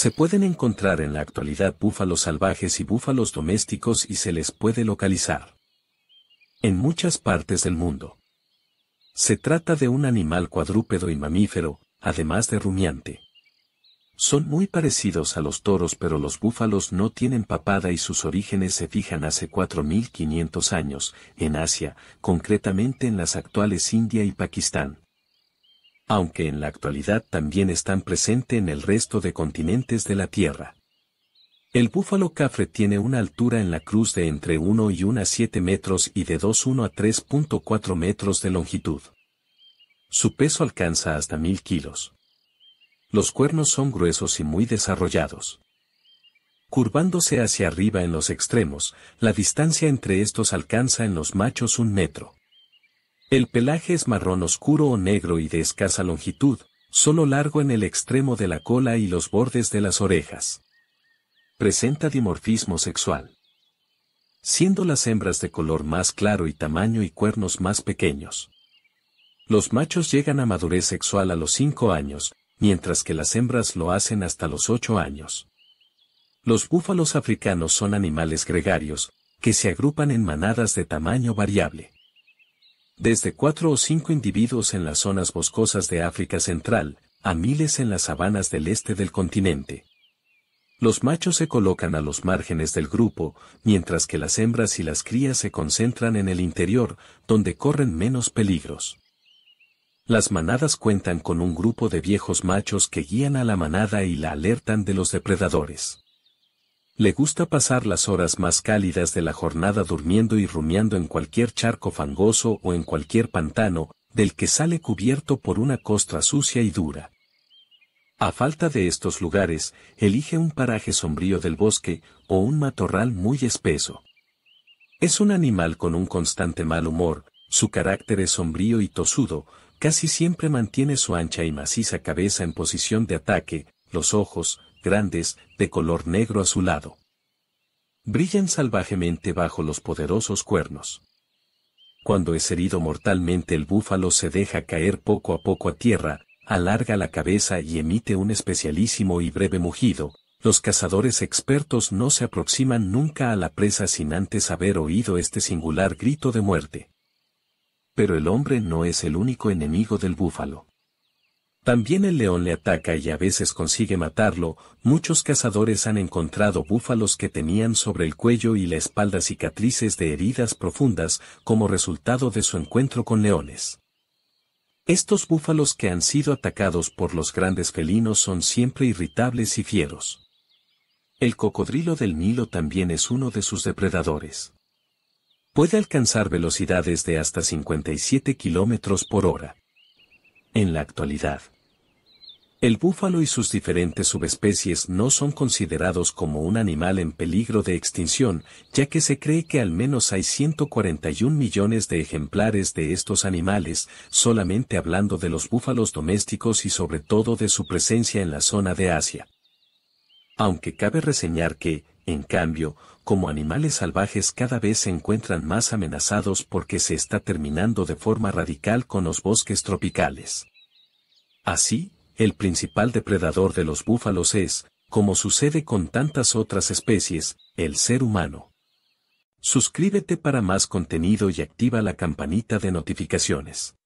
Se pueden encontrar en la actualidad búfalos salvajes y búfalos domésticos y se les puede localizar en muchas partes del mundo. Se trata de un animal cuadrúpedo y mamífero, además de rumiante. Son muy parecidos a los toros pero los búfalos no tienen papada y sus orígenes se fijan hace 4.500 años, en Asia, concretamente en las actuales India y Pakistán aunque en la actualidad también están presentes en el resto de continentes de la Tierra. El búfalo cafre tiene una altura en la cruz de entre 1 y 1 a 7 metros y de 2,1 a 3,4 metros de longitud. Su peso alcanza hasta 1000 kilos. Los cuernos son gruesos y muy desarrollados. Curvándose hacia arriba en los extremos, la distancia entre estos alcanza en los machos un metro. El pelaje es marrón oscuro o negro y de escasa longitud, solo largo en el extremo de la cola y los bordes de las orejas. Presenta dimorfismo sexual. Siendo las hembras de color más claro y tamaño y cuernos más pequeños. Los machos llegan a madurez sexual a los 5 años, mientras que las hembras lo hacen hasta los 8 años. Los búfalos africanos son animales gregarios, que se agrupan en manadas de tamaño variable desde cuatro o cinco individuos en las zonas boscosas de África Central, a miles en las sabanas del este del continente. Los machos se colocan a los márgenes del grupo, mientras que las hembras y las crías se concentran en el interior, donde corren menos peligros. Las manadas cuentan con un grupo de viejos machos que guían a la manada y la alertan de los depredadores. Le gusta pasar las horas más cálidas de la jornada durmiendo y rumiando en cualquier charco fangoso o en cualquier pantano, del que sale cubierto por una costra sucia y dura. A falta de estos lugares, elige un paraje sombrío del bosque o un matorral muy espeso. Es un animal con un constante mal humor, su carácter es sombrío y tosudo, casi siempre mantiene su ancha y maciza cabeza en posición de ataque, los ojos, grandes, de color negro azulado brillan salvajemente bajo los poderosos cuernos. Cuando es herido mortalmente el búfalo se deja caer poco a poco a tierra, alarga la cabeza y emite un especialísimo y breve mugido, los cazadores expertos no se aproximan nunca a la presa sin antes haber oído este singular grito de muerte. Pero el hombre no es el único enemigo del búfalo. También el león le ataca y a veces consigue matarlo, muchos cazadores han encontrado búfalos que tenían sobre el cuello y la espalda cicatrices de heridas profundas como resultado de su encuentro con leones. Estos búfalos que han sido atacados por los grandes felinos son siempre irritables y fieros. El cocodrilo del Nilo también es uno de sus depredadores. Puede alcanzar velocidades de hasta 57 kilómetros por hora en la actualidad. El búfalo y sus diferentes subespecies no son considerados como un animal en peligro de extinción, ya que se cree que al menos hay 141 millones de ejemplares de estos animales, solamente hablando de los búfalos domésticos y sobre todo de su presencia en la zona de Asia. Aunque cabe reseñar que, en cambio, como animales salvajes cada vez se encuentran más amenazados porque se está terminando de forma radical con los bosques tropicales. Así, el principal depredador de los búfalos es, como sucede con tantas otras especies, el ser humano. Suscríbete para más contenido y activa la campanita de notificaciones.